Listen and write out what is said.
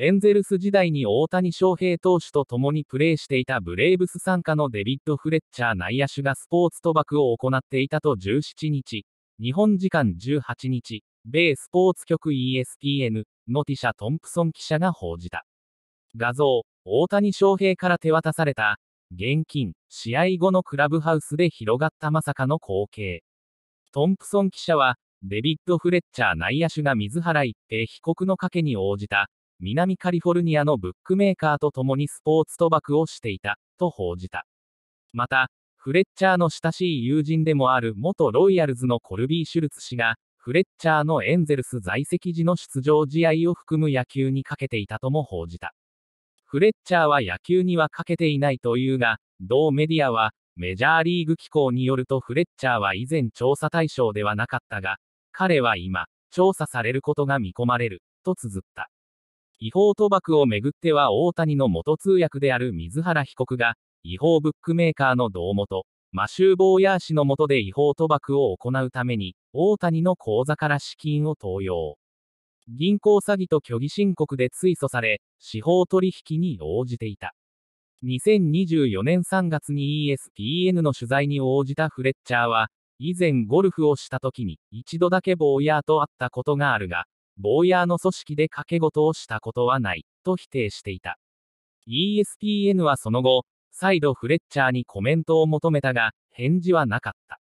エンゼルス時代に大谷翔平投手と共にプレーしていたブレーブス参加のデビッド・フレッチャー内野手がスポーツ賭博を行っていたと17日、日本時間18日、米スポーツ局 ESPN のティシャ・トンプソン記者が報じた。画像、大谷翔平から手渡された、現金、試合後のクラブハウスで広がったまさかの光景。トンプソン記者は、デビッド・フレッチャー内野手が水原一平被告の賭けに応じた、南カリフォルニアのブックメーカーと共にスポーツ賭博をしていた、と報じた。また、フレッチャーの親しい友人でもある元ロイヤルズのコルビー・シュルツ氏が、フレッチャーのエンゼルス在籍時の出場試合を含む野球にかけていたとも報じた。フレッチャーは野球にはかけていないというが、同メディアは、メジャーリーグ機構によるとフレッチャーは以前調査対象ではなかったが、彼は今、調査されることが見込まれる、と綴った。違法賭博をめぐっては大谷の元通訳である水原被告が、違法ブックメーカーの堂元、マシュー・ボーヤー氏の下で違法賭博を行うために、大谷の口座から資金を投用。銀行詐欺と虚偽申告で追訴され、司法取引に応じていた。2024年3月に ESPN の取材に応じたフレッチャーは、以前ゴルフをした時に一度だけボーヤーと会ったことがあるが、坊やの組織で賭け事をしたことはない、と否定していた。ESPN はその後、再度フレッチャーにコメントを求めたが、返事はなかった。